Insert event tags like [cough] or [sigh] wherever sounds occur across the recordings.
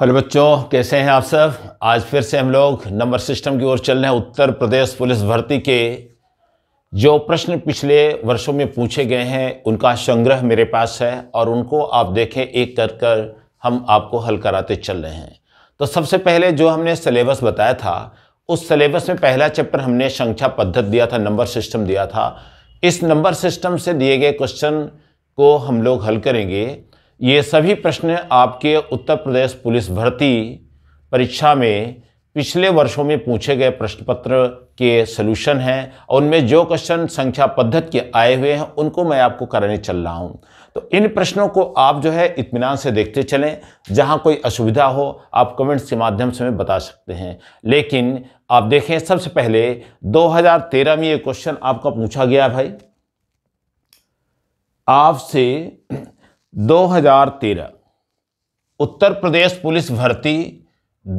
hello बच्चों कैसे हैं आप सब आज फिर से हम लोग नंबर सिस्टम की ओर चल रहे हैं उत्तर प्रदेश पुलिस भर्ती के जो प्रश्न पिछले वर्षों में पूछे गए हैं उनका संग्रह मेरे पास है और उनको आप देखें एक कर कर हम आपको हल कराते चल रहे हैं तो सबसे पहले जो हमने सलेबस बताया था उस सिलेबस में पहला चैप्टर हमने संख्या पद्धत दिया था नंबर सिस्टम दिया था इस नंबर सिस्टम से दिए गए क्वेश्चन को हम लोग हल करेंगे ये सभी प्रश्न आपके उत्तर प्रदेश पुलिस भर्ती परीक्षा में पिछले वर्षों में पूछे गए प्रश्न पत्र के सलूशन हैं और उनमें जो क्वेश्चन संख्या पद्धति के आए हुए हैं उनको मैं आपको कराने चल रहा हूँ तो इन प्रश्नों को आप जो है इत्मीनान से देखते चलें जहाँ कोई असुविधा हो आप कमेंट्स के माध्यम से हमें बता सकते हैं लेकिन आप देखें सबसे पहले 2013 में ये क्वेश्चन आपका पूछा गया भाई आपसे 2013 उत्तर प्रदेश पुलिस भर्ती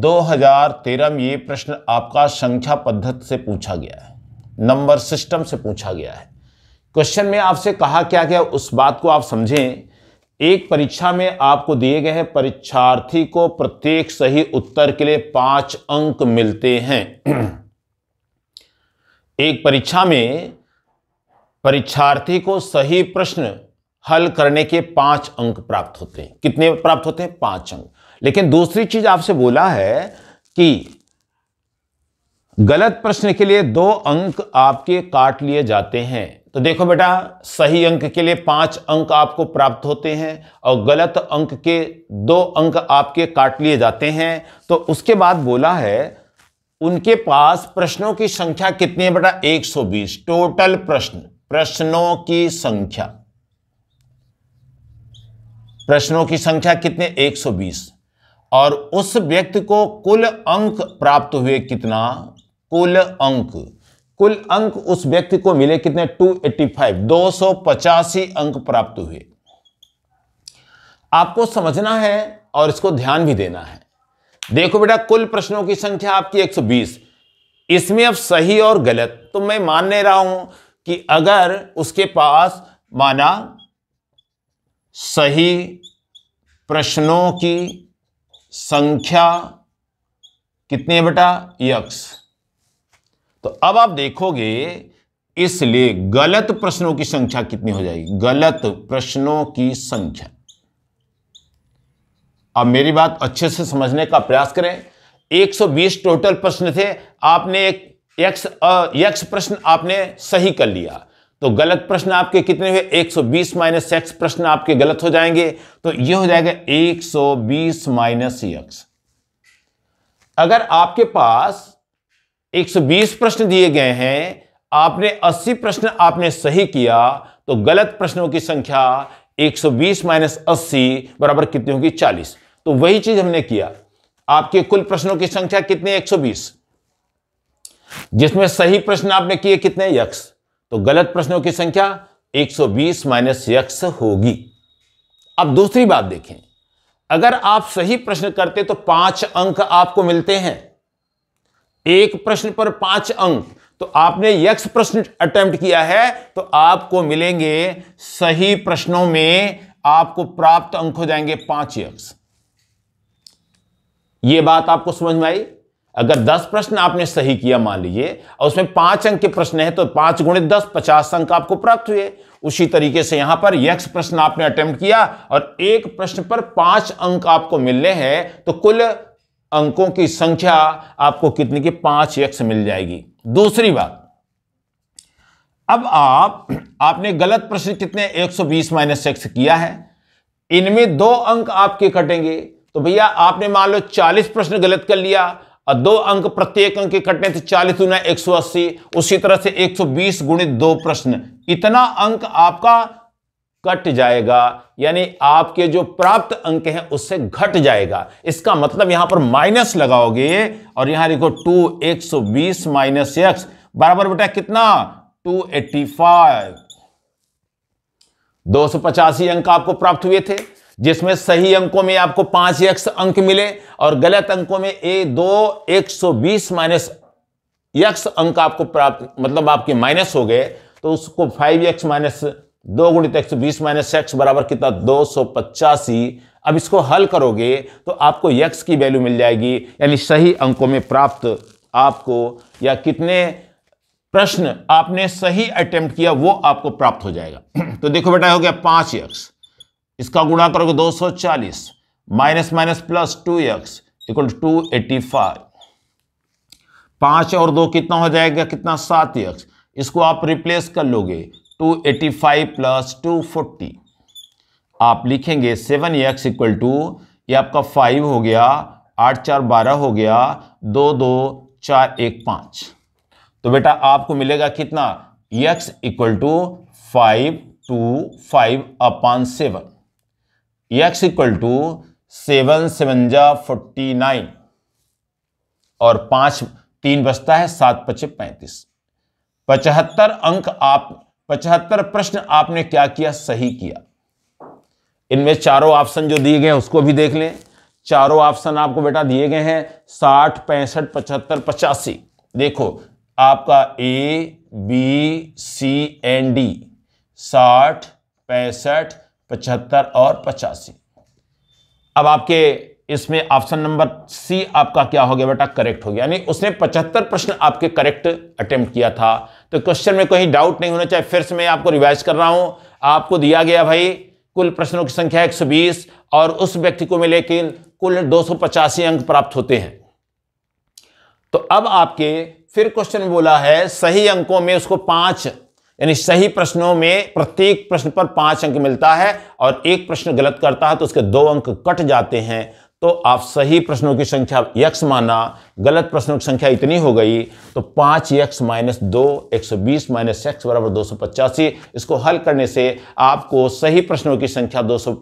2013 में ये प्रश्न आपका संख्या पद्धत से पूछा गया है नंबर सिस्टम से पूछा गया है क्वेश्चन में आपसे कहा क्या क्या उस बात को आप समझें एक परीक्षा में आपको दिए गए हैं परीक्षार्थी को प्रत्येक सही उत्तर के लिए पांच अंक मिलते हैं एक परीक्षा में परीक्षार्थी को सही प्रश्न हल करने के पांच अंक प्राप्त होते हैं कितने प्राप्त होते हैं पांच अंक लेकिन दूसरी चीज आपसे बोला है कि गलत प्रश्न के लिए दो अंक आपके काट लिए जाते हैं तो देखो बेटा सही अंक के लिए पांच अंक आपको प्राप्त होते हैं और गलत अंक के दो अंक आपके काट लिए जाते हैं तो उसके बाद बोला है उनके पास प्रश्नों की संख्या कितनी है बेटा 120 टोटल प्रश्न प्रश्नों की संख्या प्रश्नों की संख्या कितने 120 और उस व्यक्ति को कुल अंक प्राप्त हुए कितना कुल अंक कुल अंक उस व्यक्ति को मिले कितने 285 285 अंक प्राप्त हुए आपको समझना है और इसको ध्यान भी देना है देखो बेटा कुल प्रश्नों की संख्या आपकी 120 इसमें अब सही और गलत तो मैं मान नहीं रहा हूं कि अगर उसके पास माना सही प्रश्नों की संख्या कितनी है बेटा यक्स तो अब आप देखोगे इसलिए गलत प्रश्नों की संख्या कितनी हो जाएगी गलत प्रश्नों की संख्या अब मेरी बात अच्छे से समझने का प्रयास करें 120 टोटल प्रश्न थे आपने एक यक्ष यक्ष प्रश्न आपने सही कर लिया तो गलत प्रश्न आपके कितने हुए 120 सौ बीस माइनस एक्स प्रश्न आपके गलत हो जाएंगे तो ये हो जाएगा 120 सौ बीस माइनस एक्स अगर आपके पास 120 प्रश्न दिए गए हैं आपने 80 प्रश्न आपने सही किया तो गलत प्रश्नों की संख्या 120 माइनस अस्सी बराबर कितनी होगी 40 तो वही चीज हमने किया आपके कुल प्रश्नों की संख्या कितनी 120 जिसमें सही प्रश्न आपने किए कितने यक्ष तो गलत प्रश्नों की संख्या 120 माइनस यक्स होगी अब दूसरी बात देखें अगर आप सही प्रश्न करते तो पांच अंक आपको मिलते हैं एक प्रश्न पर पांच अंक तो आपने यक्ष प्रश्न अटेम्प्ट किया है तो आपको मिलेंगे सही प्रश्नों में आपको प्राप्त अंक हो जाएंगे पांच यक्ष ये बात आपको समझ में आई अगर 10 प्रश्न आपने सही किया मान लीजिए और उसमें पांच अंक के प्रश्न है तो पांच गुणित दस पचास अंक आपको प्राप्त हुए उसी तरीके से यहां पर यक्ष प्रश्न आपने अटेम्प्ट किया और एक प्रश्न पर पांच अंक आपको मिलने हैं तो कुल अंकों की संख्या आपको कितनी की पांच यक्ष मिल जाएगी दूसरी बात अब आप आपने गलत प्रश्न कितने 120 सौ बीस माइनस एक्स किया है इनमें दो अंक आपके कटेंगे तो भैया आपने मान लो 40 प्रश्न गलत कर लिया और दो अंक प्रत्येक अंक के कटने थे चालीस गुना एक सौ अस्सी उसी तरह से एक सौ बीस गुणित दो प्रश्न इतना अंक आपका कट जाएगा यानी आपके जो प्राप्त अंक हैं उससे घट जाएगा इसका मतलब यहां पर माइनस लगाओगे और यहां लिखो टू एक सौ बीस माइनस एक्स बराबर बेटा कितना टू एट्टी फाइव दो सौ पचासी अंक आपको प्राप्त हुए थे जिसमें सही अंकों में आपको पांच एक्स अंक मिले और गलत अंकों में ए दो एक सौ बीस माइनस यक्स अंक आपको प्राप्त मतलब आपके माइनस हो गए तो उसको फाइव एक्स माइनस दो गुणित एक सौ बीस माइनस एक्स बराबर कितना दो सौ पचासी अब इसको हल करोगे तो आपको यक्स की वैल्यू मिल जाएगी यानी सही अंकों में प्राप्त आपको या कितने प्रश्न आपने सही अटेम्प्ट किया वो आपको प्राप्त हो जाएगा [clears throat] तो देखो बेटा हो गया पांच यक्स इसका गुणा करोगे 240 minus minus plus two x equal to eighty five पाँच और दो कितना हो जाएगा कितना सात एक्स इसको आप रिप्लेस कर लोगे two eighty five plus two forty आप लिखेंगे सेवन एक्स इक्वल टू ये आपका फाइव हो गया आठ चार बारह हो गया दो दो चार एक पाँच तो बेटा आपको मिलेगा कितना x equal to five two five upon seven x equal to seven सेवनजा फोर्टी नाइन और पांच तीन बचता है सात पचे पैंतीस पचहत्तर अंक आप पचहत्तर प्रश्न आपने क्या किया सही किया इनमें चारों ऑप्शन जो दिए गए हैं उसको भी देख लें चारों ऑप्शन आपको बेटा दिए गए हैं साठ पैंसठ पचहत्तर पचासी देखो आपका A B C and D साठ पैंसठ पचहत्तर और पचासी अब आपके इसमें ऑप्शन नंबर सी आपका क्या हो गया बेटा करेक्ट हो गया यानी उसने पचहत्तर प्रश्न आपके करेक्ट अटेम्प्ट किया था तो क्वेश्चन में कहीं डाउट नहीं होना चाहिए फिर से मैं आपको रिवाइज कर रहा हूं आपको दिया गया भाई कुल प्रश्नों की संख्या 120 और उस व्यक्ति को मिले कि कुल दो अंक प्राप्त होते हैं तो अब आपके फिर क्वेश्चन बोला है सही अंकों में उसको पांच यानी सही प्रश्नों में प्रत्येक प्रश्न पर पांच अंक मिलता है और एक प्रश्न गलत करता है तो उसके दो अंक कट जाते हैं तो आप सही प्रश्नों की संख्या यक्स माना गलत प्रश्नों की संख्या इतनी हो गई तो पाँच यक्स माइनस दो एक सौ बीस माइनस एक्स बराबर दो सौ पचासी इसको हल करने से आपको सही प्रश्नों की संख्या दो सौ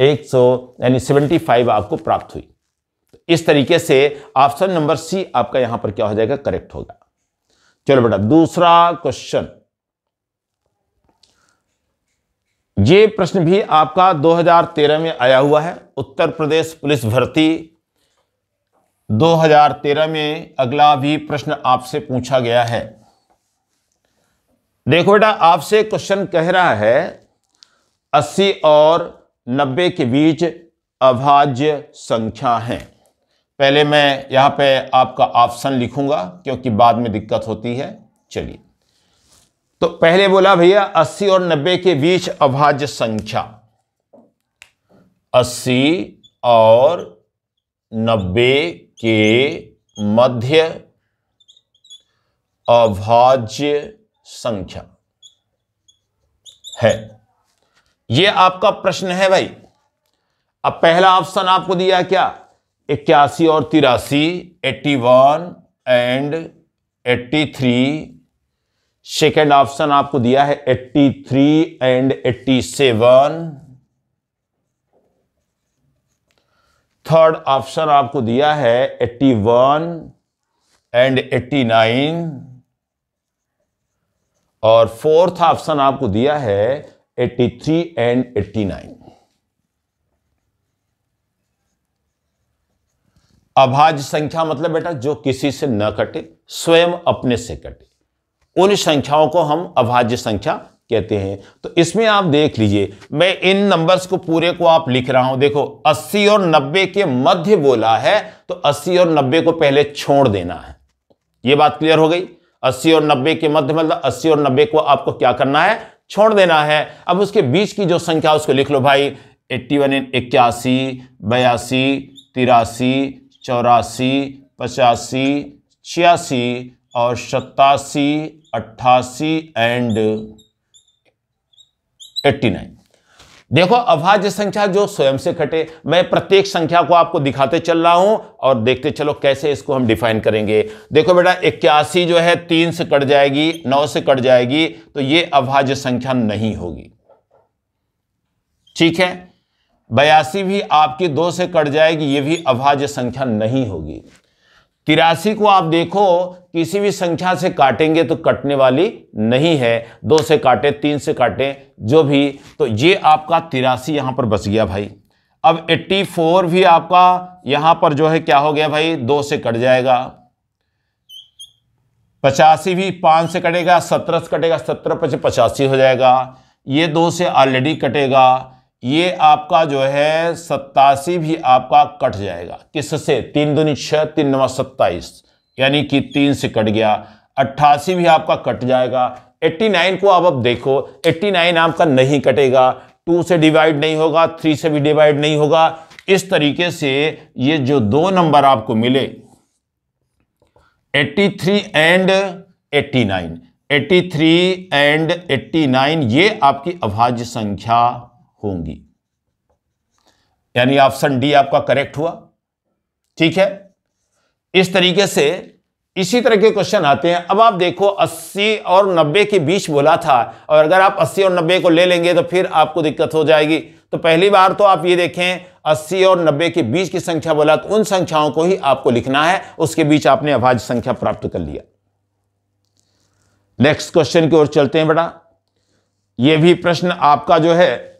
एक सौ यानी सेवेंटी फाइव आपको प्राप्त हुई तो इस तरीके से ऑप्शन नंबर सी आपका यहाँ पर क्या हो जाएगा करेक्ट होगा चलो बेटा दूसरा क्वेश्चन ये प्रश्न भी आपका 2013 में आया हुआ है उत्तर प्रदेश पुलिस भर्ती 2013 में अगला भी प्रश्न आपसे पूछा गया है देखो बेटा आपसे क्वेश्चन कह रहा है 80 और 90 के बीच अभाज्य संख्या है पहले मैं यहाँ पे आपका ऑप्शन लिखूंगा क्योंकि बाद में दिक्कत होती है चलिए तो पहले बोला भैया 80 और 90 के बीच अभाज्य संख्या 80 और 90 के मध्य अभाज्य संख्या है ये आपका प्रश्न है भाई अब पहला ऑप्शन आपको दिया क्या इक्यासी और तिरासी eighty one and eighty three second option आपको दिया है 83 एंड 87 थर्ड ऑप्शन आपको दिया है 81 एंड 89 और फोर्थ ऑप्शन आपको दिया है 83 एंड 89 अभाज्य संख्या मतलब बेटा जो किसी से न कटे स्वयं अपने से कटे उन संख्याओं को हम अभाज्य संख्या कहते हैं तो इसमें आप देख लीजिए मैं इन नंबर्स को पूरे को आप लिख रहा हूं देखो 80 और 90 के मध्य बोला है तो 80 और 90 को पहले छोड़ देना है यह बात क्लियर हो गई 80 और 90 के मध्य मतलब 80 और 90 को आपको क्या करना है छोड़ देना है अब उसके बीच की जो संख्या उसको लिख लो भाई एट्टी वन इक्यासी बयासी तिरासी चौरासी पचासी छियासी और सत्तासी अट्ठासी एंड एट्टी नाइन देखो अभाज्य संख्या जो स्वयं से कटे मैं प्रत्येक संख्या को आपको दिखाते चल रहा हूं और देखते चलो कैसे इसको हम डिफाइन करेंगे देखो बेटा इक्यासी जो है तीन से कट जाएगी नौ से कट जाएगी तो ये अभाज्य संख्या नहीं होगी ठीक है बयासी भी आपकी दो से कट जाएगी ये भी अभाज्य संख्या नहीं होगी तिरासी को आप देखो किसी भी संख्या से काटेंगे तो कटने वाली नहीं है दो से काटे तीन से काटे जो भी तो ये आपका तिरासी यहाँ पर बच गया भाई अब 84 भी आपका यहाँ पर जो है क्या हो गया भाई दो से कट जाएगा पचासी भी पाँच से कटेगा सत्रह से कटेगा सत्रह पचासी हो जाएगा ये दो से ऑलरेडी कटेगा ये आपका जो है सत्तासी भी आपका कट जाएगा किससे तीन दुनी छः तीन नवा सत्ताईस यानी कि तीन से कट गया अट्ठासी भी आपका कट जाएगा एट्टी नाइन को आप अब देखो एट्टी नाइन आपका नहीं कटेगा टू से डिवाइड नहीं होगा थ्री से भी डिवाइड नहीं होगा इस तरीके से ये जो दो नंबर आपको मिले eighty three and eighty nine eighty three and eighty nine ये आपकी अभाज्य संख्या होंगी यानी ऑप्शन डी आपका करेक्ट हुआ ठीक है इस तरीके से इसी तरह के क्वेश्चन आते हैं अब आप देखो 80 और 90 के बीच बोला था और अगर आप 80 और 90 को ले लेंगे तो फिर आपको दिक्कत हो जाएगी तो पहली बार तो आप ये देखें 80 और 90 के बीच की संख्या बोला तो उन संख्याओं को ही आपको लिखना है उसके बीच आपने अभाज्य संख्या प्राप्त कर लिया नेक्स्ट क्वेश्चन की ओर चलते हैं बेटा ये भी प्रश्न आपका जो है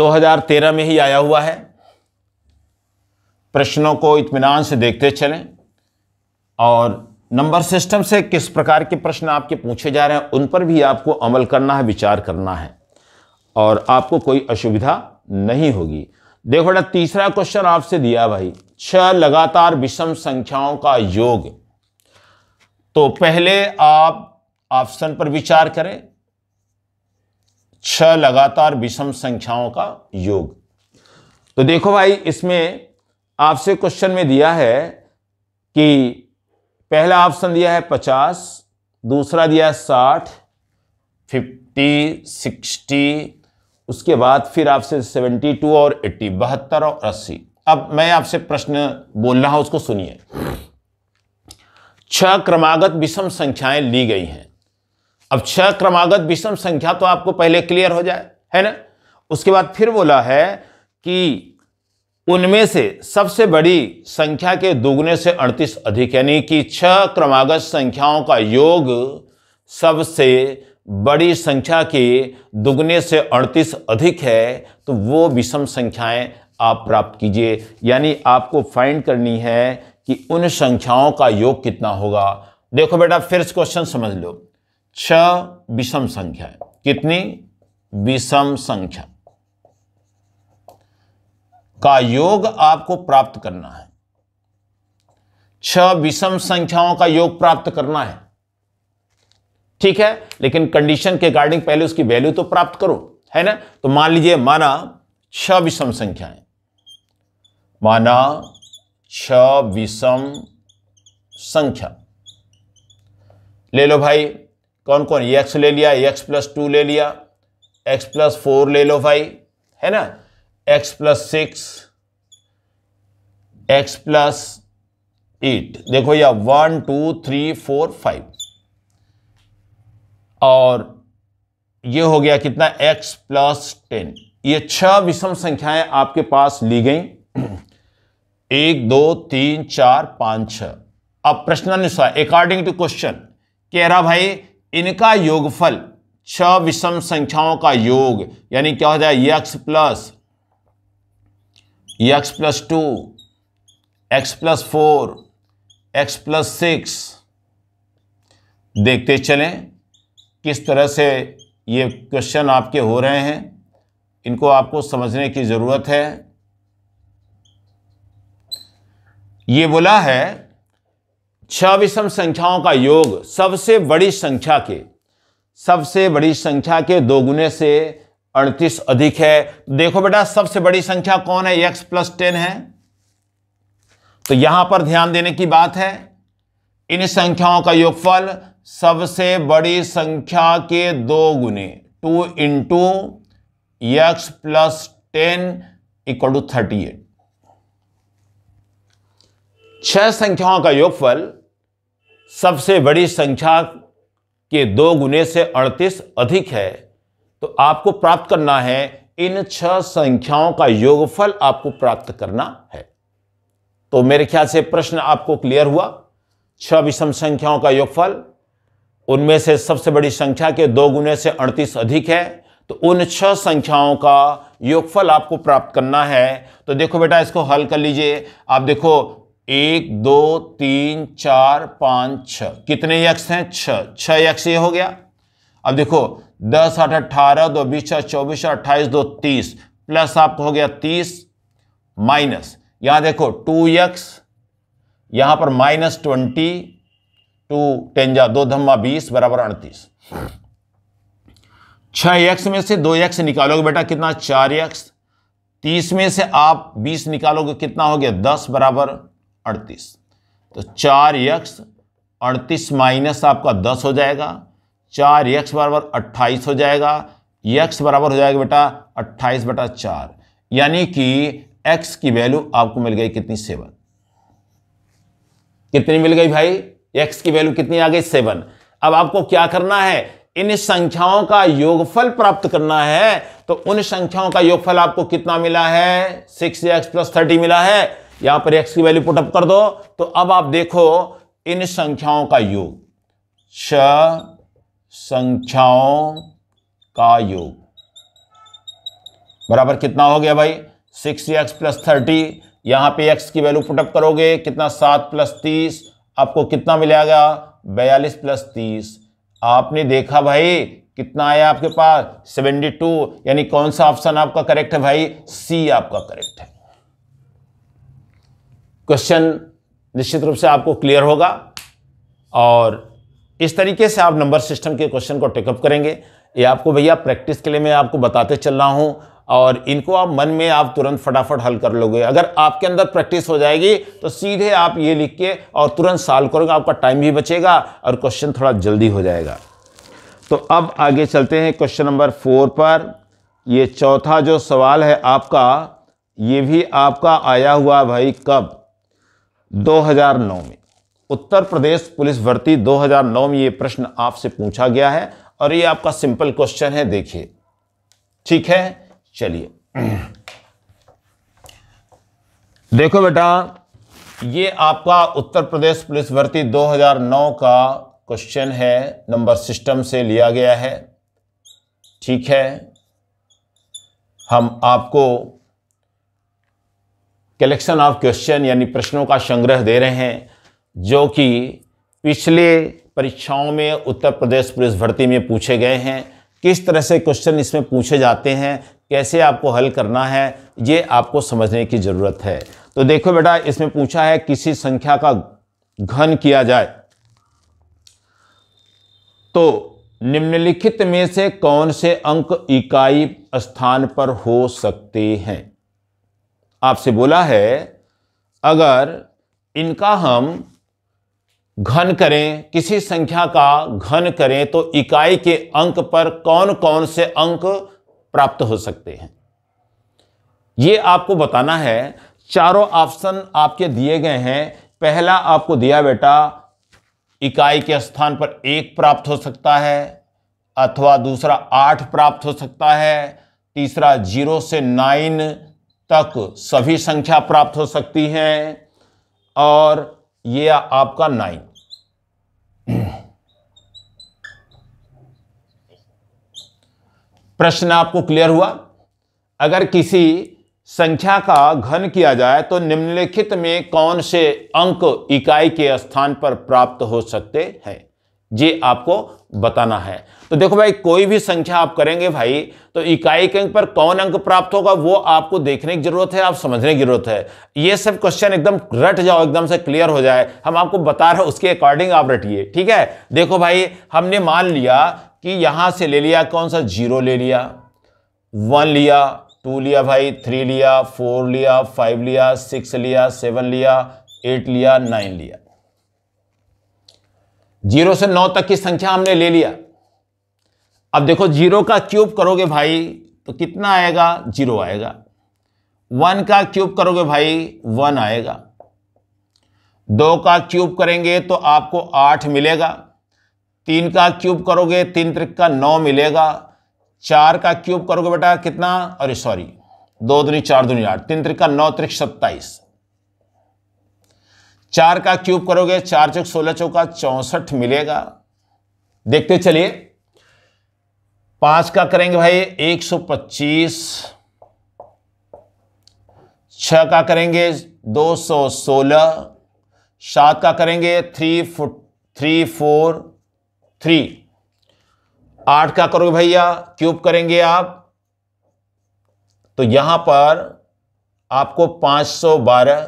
2013 [clears throat] में ही आया हुआ है प्रश्नों को इतमान से देखते चलें और नंबर सिस्टम से किस प्रकार के प्रश्न आपके पूछे जा रहे हैं उन पर भी आपको अमल करना है विचार करना है और आपको कोई असुविधा नहीं होगी देखो बेटा तीसरा क्वेश्चन आपसे दिया भाई छह लगातार विषम संख्याओं का योग तो पहले आप ऑप्शन पर विचार करें छह लगातार विषम संख्याओं का योग तो देखो भाई इसमें आपसे क्वेश्चन में दिया है कि पहला ऑप्शन दिया है पचास दूसरा दिया है साठ फिफ्टी सिक्सटी उसके बाद फिर आपसे सेवेंटी टू और एट्टी बहत्तर और अस्सी अब मैं आपसे प्रश्न बोल रहा हूं उसको सुनिए छह क्रमागत विषम संख्याएं ली गई हैं अब छह क्रमागत विषम संख्या तो आपको पहले क्लियर हो जाए है ना उसके बाद फिर बोला है कि उनमें से सबसे बड़ी संख्या के दोगुने से अड़तीस अधिक यानी कि छह क्रमागत संख्याओं का योग सबसे बड़ी संख्या के दुगने से अड़तीस अधिक है तो वो विषम संख्याएं आप प्राप्त कीजिए यानी आपको फाइंड करनी है कि उन संख्याओं का योग कितना होगा देखो बेटा फिर क्वेश्चन समझ लो छ विषम संख्या है कितनी विषम संख्या का योग आपको प्राप्त करना है छह विषम संख्याओं का योग प्राप्त करना है ठीक है लेकिन कंडीशन के अकॉर्डिंग पहले उसकी वैल्यू तो प्राप्त करो है ना तो मान लीजिए माना छह विषम संख्याएं माना छह विषम संख्या ले लो भाई कौन कौन ये एक्स ले लिया एक्स प्लस टू ले लिया एक्स प्लस फोर ले लो भाई है ना x plus six x plus eight देखो या one two three four five और ये हो गया कितना एक्स प्लस टेन ये छह विषम संख्याएं आपके पास ली गई एक दो तीन चार पांच छह अब प्रश्नानुसार अकॉर्डिंग टू क्वेश्चन कह रहा भाई इनका योगफल छ विषम संख्याओं का योग यानी क्या हो जाए x plus x plus two x plus four x plus six देखते चलें किस तरह से ये क्वेश्चन आपके हो रहे हैं इनको आपको समझने की ज़रूरत है ये बोला है छह विषम संख्याओं का योग सबसे बड़ी संख्या के सबसे बड़ी संख्या के दोगुने से अड़तीस अधिक है देखो बेटा सबसे बड़ी संख्या कौन है एक्स प्लस टेन है तो यहां पर ध्यान देने की बात है इन संख्याओं का योगफल सबसे बड़ी संख्या के दो गुने two into x plus ten equal to thirty eight छह संख्याओं का योगफल सबसे बड़ी संख्या के दो गुने से अड़तीस अधिक है तो आपको प्राप्त करना है इन छह संख्याओं का योगफल आपको प्राप्त करना है तो मेरे ख्याल से प्रश्न आपको क्लियर हुआ छह विषम संख्याओं का योगफल उनमें से सबसे बड़ी संख्या के दो गुने से अड़तीस अधिक है तो उन छह संख्याओं का योगफल आपको प्राप्त करना है तो देखो बेटा इसको हल कर लीजिए आप देखो एक दो तीन चार पाँच छ कितने यक्ष हैं छ छ यक्ष ये हो गया अब देखो दस आठ अट्ठारह दो बीस चार चौबीस अट्ठाईस दो तीस प्लस आपको हो गया तीस माइनस यहाँ देखो टू यक्स यहाँ पर माइनस ट्वेंटी टू टेंजा दो धम्मा बीस बराबर अड़तीस छः यक्स में से दो यक्स निकालोगे बेटा कितना चार यक्स तीस में से आप बीस निकालोगे कितना हो गया दस बराबर अड़तीस तो चार यक्स अड़तीस माइनस आपका दस हो जाएगा चार यक्स बराबर अट्ठाईस हो जाएगा यक्स बराबर हो जाएगा बेटा अट्ठाईस बटा चार यानी कि एक्स की वैल्यू आपको मिल गई कितनी सेवन कितनी मिल गई भाई एक्स की वैल्यू कितनी आ गई सेवन अब आपको क्या करना है इन संख्याओं का योगफल प्राप्त करना है तो उन संख्याओं का योगफल आपको कितना मिला है सिक्स एक्स प्लस थर्टी मिला है यहां पर एक्स की वैल्यू पुटअप कर दो तो अब आप देखो इन संख्याओं का योग छ संख्याओं का योग बराबर कितना हो गया भाई सिक्स एक्स प्लस थर्टी यहां पे एक्स की वैल्यू पुटअप करोगे कितना सात प्लस तीस आपको कितना मिलेगा बयालीस प्लस तीस आपने देखा भाई कितना आया आपके पास सेवेंटी टू यानी कौन सा ऑप्शन आपका करेक्ट है भाई सी आपका करेक्ट है क्वेश्चन निश्चित रूप से आपको क्लियर होगा और इस तरीके से आप नंबर सिस्टम के क्वेश्चन को टेकअप करेंगे ये आपको भैया प्रैक्टिस के लिए मैं आपको बताते चल रहा हूँ और इनको आप मन में आप तुरंत फटाफट हल कर लोगे अगर आपके अंदर प्रैक्टिस हो जाएगी तो सीधे आप ये लिख के और तुरंत साल करोगे आपका टाइम भी बचेगा और क्वेश्चन थोड़ा जल्दी हो जाएगा तो अब आगे चलते हैं क्वेश्चन नंबर फोर पर ये चौथा जो सवाल है आपका ये भी आपका आया हुआ भाई कब 2009 में उत्तर प्रदेश पुलिस भर्ती 2009 में ये प्रश्न आपसे पूछा गया है और ये आपका सिंपल क्वेश्चन है देखिए ठीक है चलिए देखो बेटा ये आपका उत्तर प्रदेश पुलिस भर्ती 2009 का क्वेश्चन है नंबर सिस्टम से लिया गया है ठीक है हम आपको कलेक्शन ऑफ क्वेश्चन यानी प्रश्नों का संग्रह दे रहे हैं जो कि पिछले परीक्षाओं में उत्तर प्रदेश पुलिस भर्ती में पूछे गए हैं किस तरह से क्वेश्चन इसमें पूछे जाते हैं कैसे आपको हल करना है ये आपको समझने की ज़रूरत है तो देखो बेटा इसमें पूछा है किसी संख्या का घन किया जाए तो निम्नलिखित में से कौन से अंक इकाई स्थान पर हो सकते हैं आपसे बोला है अगर इनका हम घन करें किसी संख्या का घन करें तो इकाई के अंक पर कौन कौन से अंक प्राप्त हो सकते हैं ये आपको बताना है चारों ऑप्शन आपके दिए गए हैं पहला आपको दिया बेटा इकाई के स्थान पर एक प्राप्त हो सकता है अथवा दूसरा आठ प्राप्त हो सकता है तीसरा जीरो से नाइन तक सभी संख्या प्राप्त हो सकती हैं और ये आपका नाइन प्रश्न आपको क्लियर हुआ अगर किसी संख्या का घन किया जाए तो निम्नलिखित में कौन से अंक इकाई के स्थान पर प्राप्त हो सकते हैं ये आपको बताना है तो देखो भाई कोई भी संख्या आप करेंगे भाई तो इकाई के अंक पर कौन अंक प्राप्त होगा वो आपको देखने की जरूरत है आप समझने की जरूरत है ये सब क्वेश्चन एकदम रट जाओ एकदम से क्लियर हो जाए हम आपको बता रहे उसके अकॉर्डिंग आप रटिए ठीक है देखो भाई हमने मान लिया कि यहां से ले लिया कौन सा जीरो ले लिया वन लिया टू लिया भाई थ्री लिया फोर लिया फाइव लिया सिक्स लिया सेवन लिया एट लिया नाइन लिया जीरो से नौ तक की संख्या हमने ले लिया अब देखो जीरो का क्यूब करोगे भाई तो कितना आएगा जीरो आएगा वन का क्यूब करोगे भाई वन आएगा दो का क्यूब करेंगे तो आपको आठ मिलेगा तीन का क्यूब करोगे तीन त्रिक का नौ मिलेगा चार का क्यूब करोगे बेटा कितना अरे सॉरी दो दुनी चार दुनी आठ तीन त्रिक का नौ त्रिक सत्ताईस चार का क्यूब करोगे चार चौक सोलह चौका चौसठ मिलेगा देखते चलिए पांच का करेंगे भाई एक सौ पच्चीस छ का करेंगे दो सौ सोलह सात का करेंगे three four three four three आठ का करोगे भैया क्यूब करेंगे आप तो यहां पर आपको पाँच सौ बारह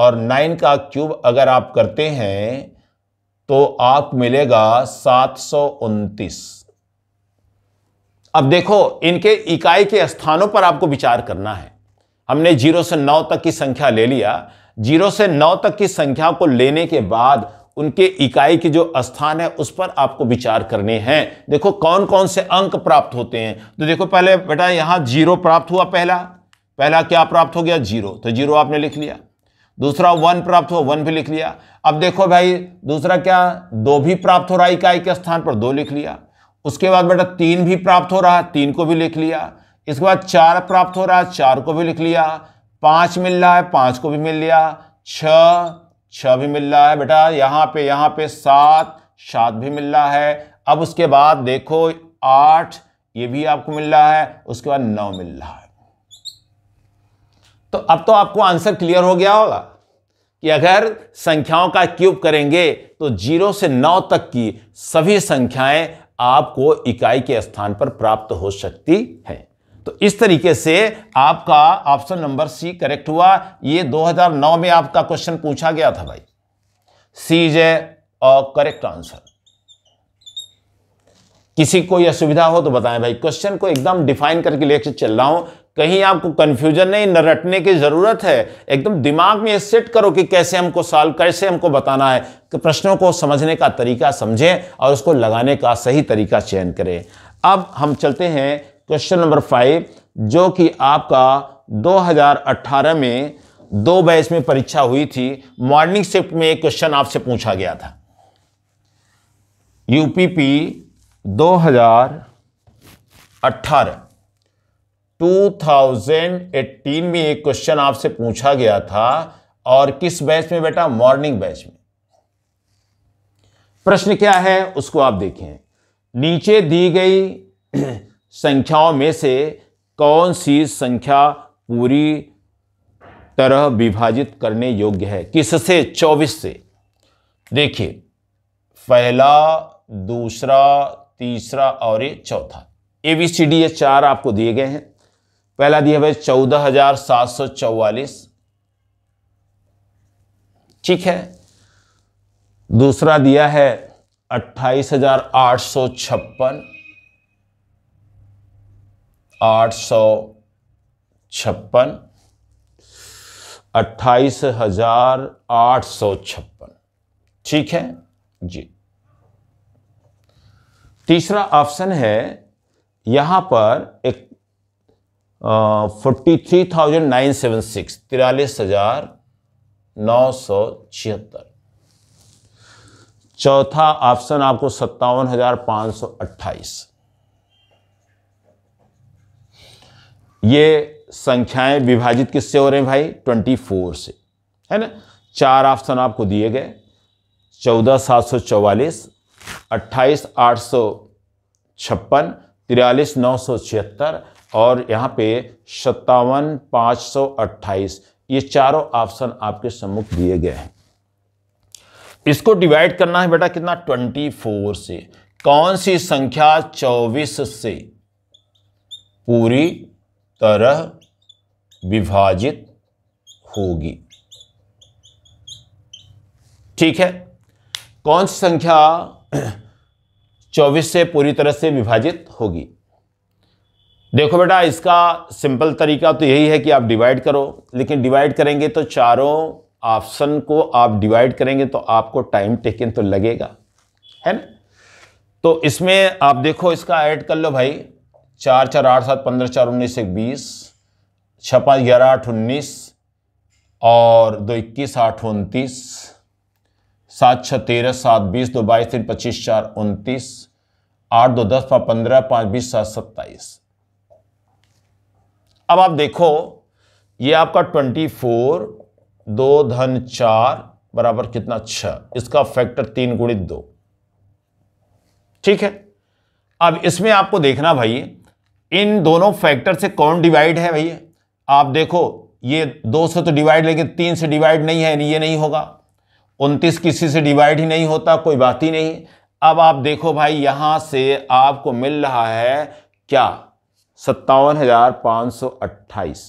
और नाइन का क्यूब अगर आप करते हैं तो आप मिलेगा सात सौ उनतीस अब देखो इनके इकाई के स्थानों पर आपको विचार करना है हमने जीरो से नौ तक की संख्या ले लिया जीरो से नौ तक की संख्या को लेने के बाद उनके इकाई के जो स्थान है उस पर आपको विचार करने हैं देखो कौन कौन से अंक प्राप्त होते हैं तो देखो पहले बेटा यहां जीरो प्राप्त हुआ पहला पहला क्या प्राप्त हो गया जीरो तो जीरो आपने लिख लिया दूसरा वन प्राप्त हो वन भी लिख लिया अब देखो भाई दूसरा क्या दो भी प्राप्त हो रहा है इकाई के स्थान पर दो लिख लिया उसके बाद बेटा तीन भी प्राप्त हो रहा है तीन को भी लिख लिया इसके बाद चार प्राप्त हो रहा है चार को भी लिख लिया पाँच मिल रहा है पांच को भी मिल लिया छ छ भी मिल रहा है बेटा यहाँ पे यहाँ पे सात सात भी मिल रहा है अब उसके बाद देखो आठ ये भी आपको मिल रहा है उसके बाद नौ मिल रहा है तो अब तो आपको आंसर क्लियर हो गया होगा कि अगर संख्याओं का क्यूब करेंगे तो जीरो से नौ तक की सभी संख्याएं आपको इकाई के स्थान पर प्राप्त हो सकती है तो इस तरीके से आपका ऑप्शन नंबर सी करेक्ट हुआ ये 2009 में आपका क्वेश्चन पूछा गया था भाई C is a correct answer किसी को यह सुविधा हो तो बताएं भाई क्वेश्चन को एकदम डिफाइन करके लेकर चल रहा हूं कहीं आपको कंफ्यूजन नहीं न रटने की ज़रूरत है एकदम दिमाग में सेट करो कि कैसे हमको सॉल्व कैसे हमको बताना है कि तो प्रश्नों को समझने का तरीका समझें और उसको लगाने का सही तरीका चयन करें अब हम चलते हैं क्वेश्चन नंबर फाइव जो कि आपका 2018 में दो बैच में परीक्षा हुई थी मॉर्निंग शिफ्ट में एक क्वेश्चन आपसे पूछा गया था यूपीपी दो 2018 में एक क्वेश्चन आपसे पूछा गया था और किस बैच में बेटा मॉर्निंग बैच में प्रश्न क्या है उसको आप देखें नीचे दी गई [clears throat] संख्याओं में से कौन सी संख्या पूरी तरह विभाजित करने योग्य है किससे 24 से देखिए पहला दूसरा तीसरा और ये चौथा ए ये e चार आपको दिए गए हैं पहला दिया हुआ चौदह हजार सात सौ चौवालीस ठीक है दूसरा दिया है अट्ठाईस हजार आठ सौ छप्पन आठ सौ छप्पन अट्ठाईस हजार आठ सौ छप्पन ठीक है जी तीसरा ऑप्शन है यहां पर एक forty three thousand nine seven six तिरालीस हजार नौ सौ छिहत्तर चौथा ऑप्शन आपको सत्तावन हजार पांच सौ अट्ठाईस ये संख्याएं विभाजित किससे हो रहे हैं भाई ट्वेंटी फोर से है ना चार ऑप्शन आपको दिए गए चौदह सात सौ चौवालीस अट्ठाईस आठ सौ छप्पन तिरालीस नौ सौ छिहत्तर और यहाँ पे सत्तावन पाँच सौ अट्ठाईस ये चारों ऑप्शन आपके सम्मुख दिए गए हैं इसको डिवाइड करना है बेटा कितना ट्वेंटी फोर से कौन सी संख्या चौबीस से पूरी तरह विभाजित होगी ठीक है कौन सी संख्या चौबीस से पूरी तरह से विभाजित होगी देखो बेटा इसका सिंपल तरीका तो यही है कि आप डिवाइड करो लेकिन डिवाइड करेंगे तो चारों ऑप्शन को आप डिवाइड करेंगे तो आपको टाइम टेकन तो लगेगा है ना तो इसमें आप देखो इसका ऐड कर लो भाई चार चार आठ सात पंद्रह चार उन्नीस एक बीस छः पाँच ग्यारह आठ उन्नीस और दो इक्कीस आठ उनतीस सात छः तेरह सात बीस दो बाईस तीन पच्चीस चार उनतीस आठ दो दस पाँच पंद्रह पाँच बीस सात सत्ताईस अब आप देखो ये आपका ट्वेंटी फोर दो धन चार बराबर कितना छः इसका फैक्टर तीन गुणित दो ठीक है अब इसमें आपको देखना भाई इन दोनों फैक्टर से कौन डिवाइड है भैया आप देखो ये दो से तो डिवाइड लेकिन तीन से डिवाइड नहीं है ये नहीं होगा उनतीस किसी से डिवाइड ही नहीं होता कोई बात ही नहीं अब आप देखो भाई यहाँ से आपको मिल रहा है क्या सत्तावन हज़ार पाँच सौ अट्ठाईस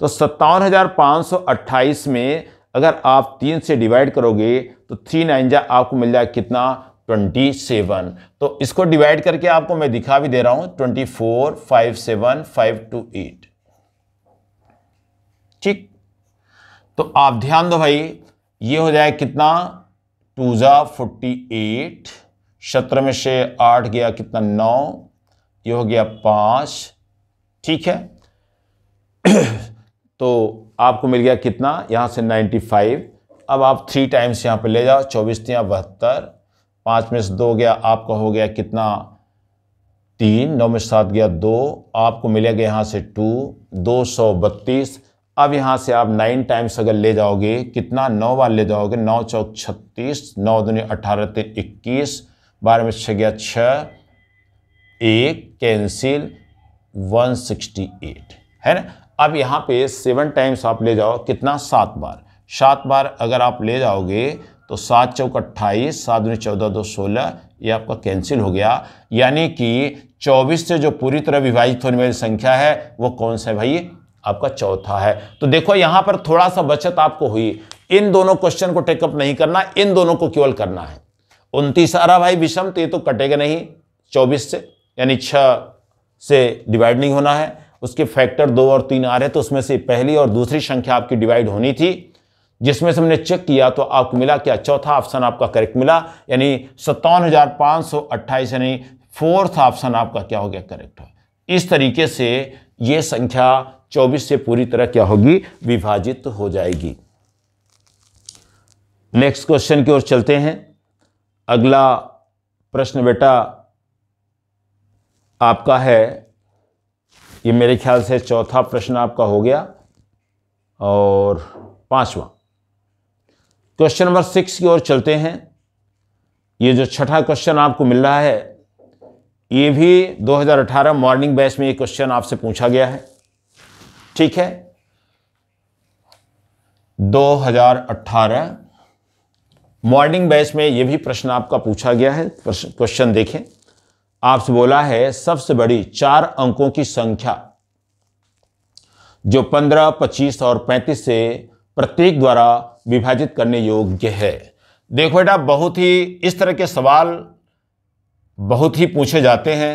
तो सत्तावन हज़ार पाँच सौ अट्ठाईस में अगर आप तीन से डिवाइड करोगे तो थ्री नाइन जा आपको मिल जाए कितना ट्वेंटी सेवन तो इसको डिवाइड करके आपको मैं दिखा भी दे रहा हूँ twenty four five seven five two eight ठीक तो आप ध्यान दो भाई ये हो जाए कितना टू जा फोर्टी एट सत्रह में से आठ गया कितना नौ ये हो गया पाँच ठीक है [clears throat] तो आपको मिल गया कितना यहाँ से 95 अब आप थ्री टाइम्स यहाँ पे ले जाओ चौबीस तिया बहत्तर पाँच में से दो गया आपका हो गया कितना तीन नौ में सात गया दो आपको मिलेगा यहाँ से टू दो सौ बत्तीस अब यहाँ से आप नाइन टाइम्स अगर ले जाओगे कितना नौ बार ले जाओगे नौ चौक छत्तीस नौ दुनिया अठारह तीन इक्कीस बारह में छः गया छः एक कैंसिल 168 है ना अब यहाँ पे सेवन टाइम्स आप ले जाओ कितना सात बार सात बार अगर आप ले जाओगे तो सात चौक अट्ठाईस सात दूनी चौदह दो सोलह ये आपका कैंसिल हो गया यानी कि चौबीस से जो पूरी तरह विभाजित होने वाली संख्या है वो कौन सा है भाई आपका चौथा है तो देखो यहाँ पर थोड़ा सा बचत आपको हुई इन दोनों क्वेश्चन को टेकअप नहीं करना इन दोनों को केवल करना है उनतीस आ रहा भाई विषम तो ये तो कटेगा नहीं चौबीस से यानी छः से डिवाइड नहीं होना है उसके फैक्टर दो और तीन आ रहे तो उसमें से पहली और दूसरी संख्या आपकी डिवाइड होनी थी जिसमें से हमने चेक किया तो आपको मिला क्या चौथा ऑप्शन आपका करेक्ट मिला यानी सत्तावन हज़ार पाँच सौ अट्ठाईस यानी फोर्थ ऑप्शन आपका क्या हो गया करेक्ट है इस तरीके से ये संख्या चौबीस से पूरी तरह क्या होगी विभाजित हो जाएगी नेक्स्ट क्वेश्चन की ओर चलते हैं अगला प्रश्न बेटा आपका है ये मेरे ख्याल से चौथा प्रश्न आपका हो गया और पांचवा क्वेश्चन नंबर सिक्स की ओर चलते हैं ये जो छठा क्वेश्चन आपको मिल रहा है ये भी 2018 मॉर्निंग बैच में ये क्वेश्चन आपसे पूछा गया है ठीक है 2018 मॉर्निंग बैच में ये भी प्रश्न आपका पूछा गया है क्वेश्चन देखें आपसे बोला है सबसे बड़ी चार अंकों की संख्या जो 15, 25 और 35 से प्रत्येक द्वारा विभाजित करने योग्य है देखो बेटा बहुत ही इस तरह के सवाल बहुत ही पूछे जाते हैं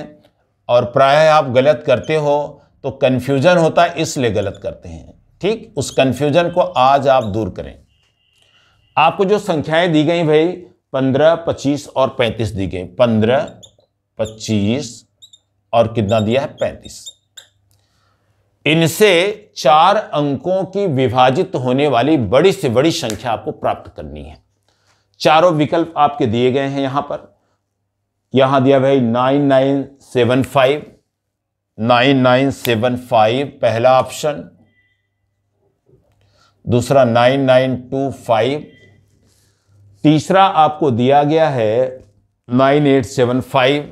और प्रायः आप गलत करते हो तो कन्फ्यूजन होता है इसलिए गलत करते हैं ठीक उस कन्फ्यूजन को आज आप दूर करें आपको जो संख्याएं दी गई भाई पंद्रह पच्चीस और पैंतीस दी गई पंद्रह पच्चीस और कितना दिया है पैंतीस इनसे चार अंकों की विभाजित होने वाली बड़ी से बड़ी संख्या आपको प्राप्त करनी है चारों विकल्प आपके दिए गए हैं यहां पर यहां दिया भाई nine nine seven five nine nine seven five पहला ऑप्शन दूसरा नाइन नाइन टू फाइव तीसरा आपको दिया गया है नाइन एट सेवन फाइव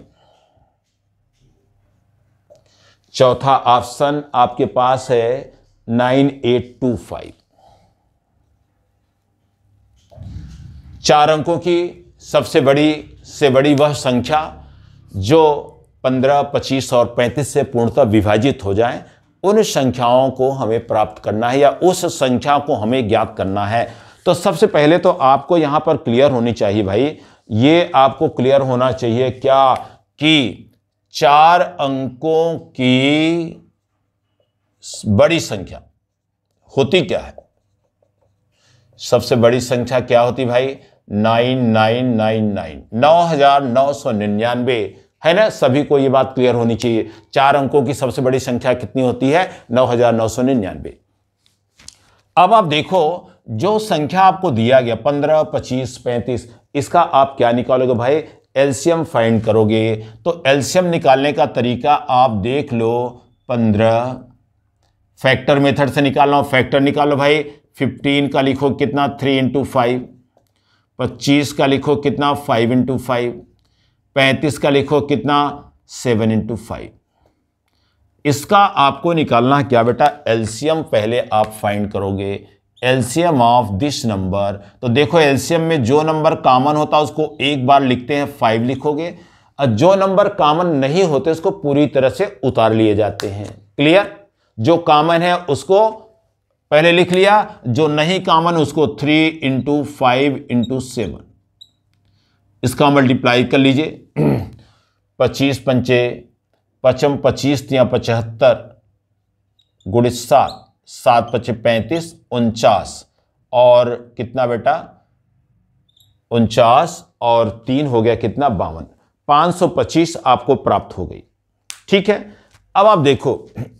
चौथा ऑप्शन आपके पास है नाइन एट टू फाइव चार अंकों की सबसे बड़ी से बड़ी वह संख्या जो पंद्रह पच्चीस और पैंतीस से पूर्णतः विभाजित हो जाए उन संख्याओं को हमें प्राप्त करना है या उस संख्या को हमें ज्ञात करना है तो सबसे पहले तो आपको यहाँ पर क्लियर होनी चाहिए भाई ये आपको क्लियर होना चाहिए क्या कि चार अंकों की बड़ी संख्या होती क्या है सबसे बड़ी संख्या क्या होती भाई नाइन नाइन नाइन नाइन नौ हजार नौ सौ निन्यानवे है ना सभी को ये बात क्लियर होनी चाहिए चार अंकों की सबसे बड़ी संख्या कितनी होती है नौ हजार नौ सौ निन्यानवे अब आप देखो जो संख्या आपको दिया गया पंद्रह पच्चीस पैंतीस इसका आप क्या निकालोगे भाई एल्शियम फाइंड करोगे तो एल्शियम निकालने का तरीका आप देख लो पंद्रह फैक्टर मेथड से निकाल लो फैक्टर निकालो भाई फिफ्टीन का लिखो कितना थ्री इंटू फाइव पच्चीस का लिखो कितना फाइव इंटू फाइव पैंतीस का लिखो कितना सेवन इंटू फाइव इसका आपको निकालना क्या बेटा एल्शियम पहले आप फाइंड करोगे एलसीएम ऑफ दिस नंबर तो देखो एलसीएम में जो नंबर कॉमन होता है उसको एक बार लिखते हैं फाइव लिखोगे और जो नंबर कॉमन नहीं होते उसको पूरी तरह से उतार लिए जाते हैं क्लियर जो कॉमन है उसको पहले लिख लिया जो नहीं कॉमन उसको three into five into seven इसका मल्टीप्लाई कर लीजिए पच्चीस पंचे पचम पच्चीस या पचहत्तर गुड़िस सात सात पच्चीस पैंतीस उनचास और कितना बेटा उनचास और तीन हो गया कितना बावन पाँच सौ पच्चीस आपको प्राप्त हो गई ठीक है अब आप देखो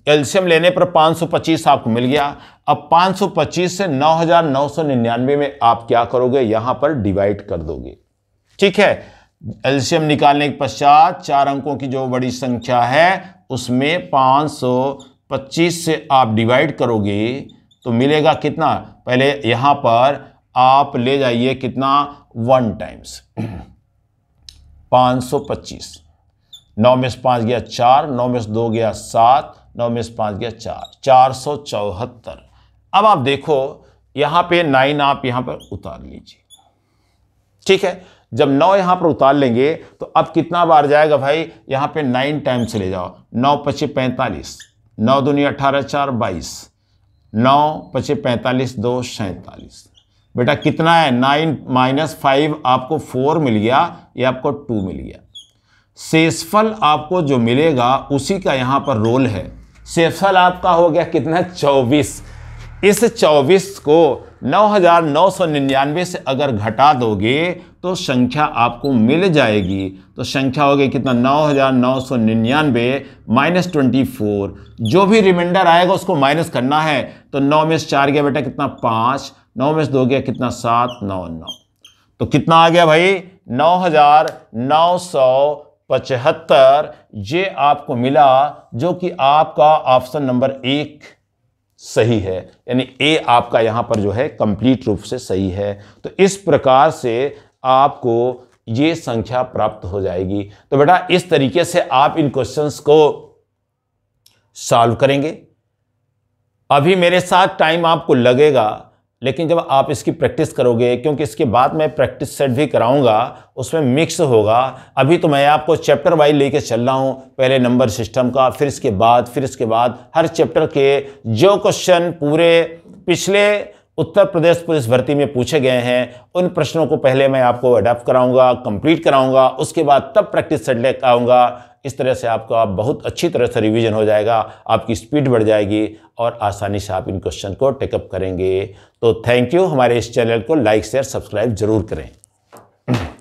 एल्शियम लेने पर सौ पच्चीस आपको मिल गया अब सौ पच्चीस से नौ नौ हजार सौ निन्यानवे में आप क्या करोगे यहां पर डिवाइड कर दोगे ठीक है एल्शियम निकालने के पश्चात चार अंकों की जो बड़ी संख्या है उसमें सौ पच्चीस से आप डिवाइड करोगे तो मिलेगा कितना पहले यहाँ पर आप ले जाइए कितना वन टाइम्स [clears throat] पाँच सौ पच्चीस नौ में से पाँच गया चार नौ में से दो गया सात नौ में से पाँच गया चार चार सौ चौहत्तर अब आप देखो यहाँ पे नाइन आप यहाँ पर उतार लीजिए ठीक है जब नौ यहाँ पर उतार लेंगे तो अब कितना बार जाएगा भाई यहाँ पे नाइन टाइम्स ले जाओ नौ पच्चीस पैंतालीस नौ दुनिया अठारह चार बाईस नौ पचे पैंतालीस दो सैंतालीस बेटा कितना है नाइन माइनस फाइव आपको फोर मिल गया या आपको टू मिल गया सेसफल आपको जो मिलेगा उसी का यहाँ पर रोल है सेसफल आपका हो गया कितना चौबीस इस 24 को 9,999 से अगर घटा दोगे तो संख्या आपको मिल जाएगी तो संख्या होगी कितना 9,999 माइनस ट्वेंटी जो भी रिमाइंडर आएगा उसको माइनस करना है तो नौ में से चार गया बेटा कितना पाँच नौ में से दो गया कितना सात नौ नौ तो कितना आ गया भाई नौ हजार नौ सौ पचहत्तर ये आपको मिला जो कि आपका ऑप्शन नंबर एक सही है यानी ए आपका यहाँ पर जो है कंप्लीट रूप से सही है तो इस प्रकार से आपको ये संख्या प्राप्त हो जाएगी तो बेटा इस तरीके से आप इन क्वेश्चंस को सॉल्व करेंगे अभी मेरे साथ टाइम आपको लगेगा लेकिन जब आप इसकी प्रैक्टिस करोगे क्योंकि इसके बाद मैं प्रैक्टिस सेट भी कराऊंगा उसमें मिक्स होगा अभी तो मैं आपको चैप्टर वाइज लेके चल रहा हूँ पहले नंबर सिस्टम का फिर इसके बाद फिर इसके बाद हर चैप्टर के जो क्वेश्चन पूरे पिछले उत्तर प्रदेश पुलिस भर्ती में पूछे गए हैं उन प्रश्नों को पहले मैं आपको अडॉप्ट कराऊंगा कंप्लीट कराऊंगा उसके बाद तब प्रैक्टिस सेट लेकर आऊँगा इस तरह से आपका बहुत अच्छी तरह से रिवीजन हो जाएगा आपकी स्पीड बढ़ जाएगी और आसानी से आप इन क्वेश्चन को टेकअप करेंगे तो थैंक यू हमारे इस चैनल को लाइक शेयर सब्सक्राइब ज़रूर करें